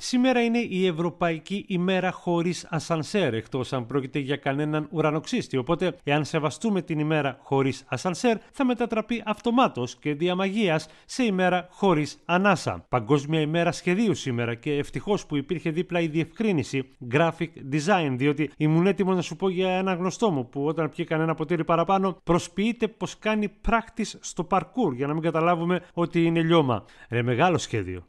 Σήμερα είναι η Ευρωπαϊκή ημέρα χωρίς ασανσέρ, εκτός αν πρόκειται για κανέναν ουρανοξύστη. Οπότε, εάν σεβαστούμε την ημέρα χωρίς ασανσέρ, θα μετατραπεί αυτομάτως και διαμαγεία σε ημέρα χωρίς ανάσα. Παγκόσμια ημέρα σχεδίου σήμερα και ευτυχώς που υπήρχε δίπλα η διευκρίνηση graphic design, διότι ήμουν έτοιμος να σου πω για ένα γνωστό μου που όταν πιει κανένα ποτήρι παραπάνω, προσποιείται πως κάνει πράκτης στο parkour για να μην καταλάβουμε ότι είναι λιώμα. Ρε, μεγάλο σχέδιο.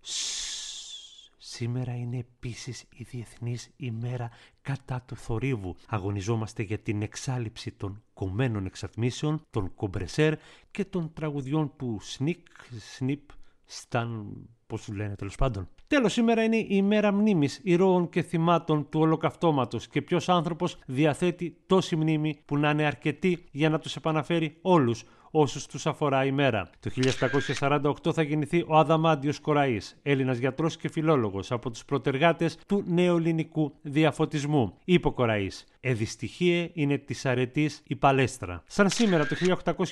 Σήμερα είναι επίσης η Διεθνής ημέρα κατά του θορύβου. Αγωνιζόμαστε για την εξάλληψη των κομμένων εξατμίσεων, των κομπρεσέρ και των τραγουδιών που σνικ, σνιπ, σταν, πώ του λένε τέλος πάντων. Τέλος, σήμερα είναι η ημέρα μνήμης ηρώων και θυμάτων του ολοκαυτώματος και ποιος άνθρωπος διαθέτει τόση μνήμη που να είναι αρκετή για να τους επαναφέρει όλους όσους τους αφορά η μέρα. Το 1748 θα γεννηθεί ο Αδαμάντιος Κοραής, Έλληνας γιατρός και φιλόλογος από τους προτεργάτες του νεοελληνικού διαφωτισμού. Είπε Κοραή. Εδυστυχίε είναι της αρετής η παλέστρα. Σαν σήμερα το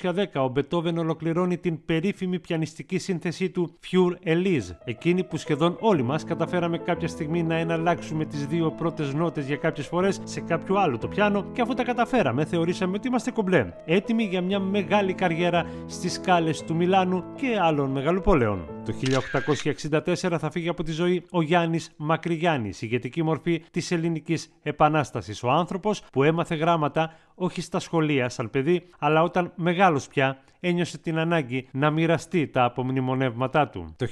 1810 ο Μπετόβεν ολοκληρώνει την περίφημη πιανιστική σύνθεσή του «Φιούρ Elise εκείνη που σχεδόν όλοι μας καταφέραμε κάποια στιγμή να εναλλάξουμε τις δύο πρώτες νότες για κάποιες φορές σε κάποιο άλλο το πιάνο και αφού τα καταφέραμε, θεωρήσαμε ότι είμαστε κομπλέ, έτοιμοι για μια μεγάλη καριέρα στις σκάλες του Μιλάνου και άλλων μεγαλοπόλεων. Το 1864 θα φύγει από τη ζωή ο Γιάννης Μακρυγιάννης, ηγετική μορφή της ελληνικής επανάστασης. Ο άνθρωπος που έμαθε γράμματα όχι στα σχολεία σαν παιδί, αλλά όταν μεγάλος πια ένιωσε την ανάγκη να μοιραστεί τα απομνημονεύματά του. Το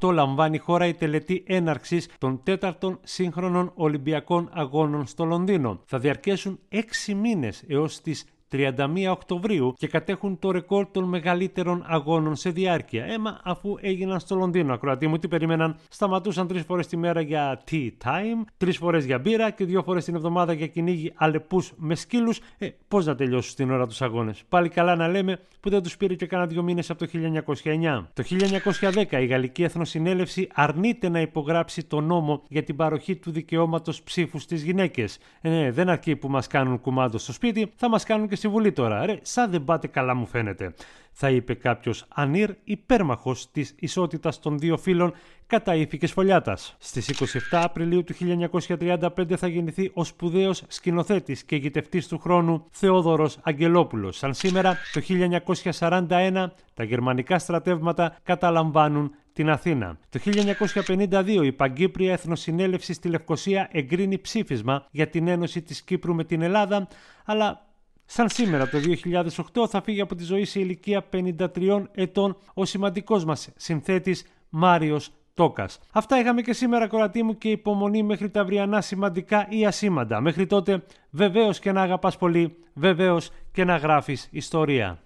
1908 λαμβάνει η χώρα η τελετή έναρξης των τέταρτων σύγχρονων Ολυμπιακών Αγώνων στο Λονδίνο. Θα διαρκέσουν 6 μήνες έως τις 31 Οκτωβρίου και κατέχουν το ρεκόρ των μεγαλύτερων αγώνων σε διάρκεια. Έμα αφού έγιναν στο Λονδίνο. Ακροατή μου, τι περίμεναν. Σταματούσαν τρεις φορές τη μέρα για tea time, τρεις φορές για μπύρα και δύο φορές την εβδομάδα για κυνήγι αλεπούς με σκύλους. Ε, πώς να τελειώσουν την ώρα τους αγώνες. Πάλι καλά να λέμε που δεν τους πήρε και κανένα δύο μήνες από το 1909. Το 1910 η Γαλλική Εθνοσυνέλευση αρνείται να υπογράψει το νόμο για την παροχή του δικαιώματος ψήφους στις γυναίκες. Ε, δεν αρκεί που μας κάνουν κουμάντο στο σπίτι, θα μας κάνουν και συμβουλή τώρα, ρε, σαν δεν πάτε καλά μου φαίνεται. Θα είπε κάποιος ανήρ υπέρμαχος της ισότητας των δύο φίλων κατά ύφη και σφολιάτα. Στι 27 Απριλίου του 1935 θα γεννηθεί ο σπουδαίος σκηνοθέτης και γητευτή του χρόνου Θεόδωρος Αγγελόπουλος. Σαν σήμερα, το 1941, τα γερμανικά στρατεύματα καταλαμβάνουν την Αθήνα. Το 1952 η Παγκύπρια Εθνοσυνέλευση στη Λευκοσία εγκρίνει ψήφισμα για την ένωση της Κύπρου με την Ελλάδα, αλλά Σαν σήμερα το 2008 θα φύγει από τη ζωή σε ηλικία 53 ετών ο σημαντικός μας συνθέτης Μάριος Τόκας. Αυτά είχαμε και σήμερα κορατή μου και υπομονή μέχρι τα αυριανά σημαντικά ή ασήμαντα. Μέχρι τότε βεβαίως και να αγαπάς πολύ, βεβαίως και να γράφεις ιστορία.